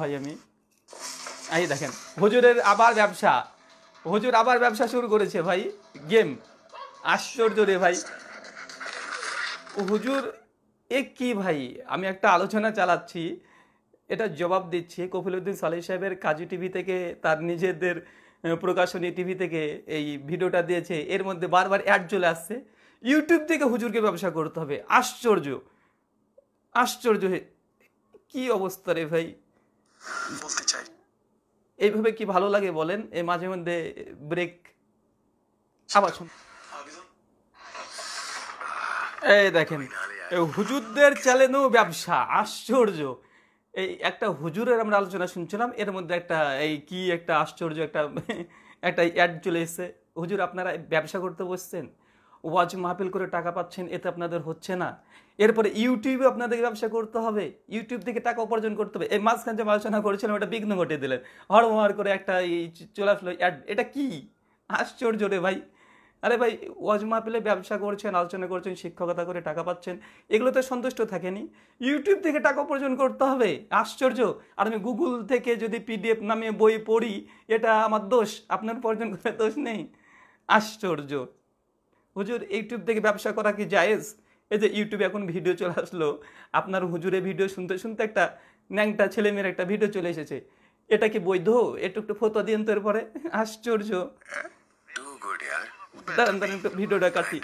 ভাই আমি এই দেখেন হুজুরের আবার ব্যবসা হুজুর আবার ব্যবসা শুরু করেছে ভাই গেম আশ্চর্য রে ভাই হুজুর এ কি ভাই আমি একটা আলোচনা চালাচ্ছি এটা জবাব দিচ্ছি কফিলউদ্দিন সালিহ সাহেবের কাজী টিভি থেকে তার নিজেদের প্রকাশনী টিভি থেকে এই ভিডিওটা দিয়েছে এর মধ্যে বারবার অ্যাড চলে আসছে ইউটিউব থেকে হুজুরকে ব্যবসা করতে হবে আশ্চর্য আশ্চর্য কি অবস্থা রে ভাই বলতে চাই এইভাবে কি ভালো লাগে বলেন এই মাঝে মধ্যে ব্রেক আবার শুন এই দেখেন হুজুরদের চ্যালেঞ্জও ব্যবসা আশ্চর্য এই একটা হুজুরের আমরা আলোচনা শুনছিলাম এর মধ্যে একটা এই কি একটা আশ্চর্য একটা একটা অ্যাড চলে এসেছে হুজুর আপনারা ব্যবসা করতে বসছেন ওয়াজ মাহফিল করে টাকা পাচ্ছেন এতে আপনাদের হচ্ছে না এরপরে ইউটিউবে আপনাদের ব্যবসা করতে হবে ইউটিউব থেকে টাকা উপার্জন করতে হবে এই মাঝখান যে আলোচনা করেছিলাম ওটা বিঘ্ন ঘটে দিলেন হরমহর করে একটা এই চলে আসলো এটা কি আশ্চর্য রে ভাই আরে ভাই ওয়াজ মাহফিলে ব্যবসা করছেন আলোচনা করছেন শিক্ষকতা করে টাকা পাচ্ছেন এগুলো তো সন্তুষ্ট থাকেনি ইউটিউব থেকে টাকা উপার্জন করতে হবে আশ্চর্য আর আমি গুগল থেকে যদি পিডিএফ নামে বই পড়ি এটা আমার দোষ আপনার উপার্জন করে দোষ নেই আশ্চর্য হুজুর ইউটিউব থেকে ব্যবসা করা কি জায়েজ এই যে ইউটিউবে এখন ভিডিও চলে আসলো আপনার হুজুরে ভিডিও শুনতে শুনতে একটা ন্যাংটা ছেলেমেয়ের একটা ভিডিও চলে এসেছে এটা কি বৈধ একটু একটু ফতোয়া দিন তোর পরে আশ্চর্য দাঁড়ান দাঁড়ান ভিডিওটা কাটি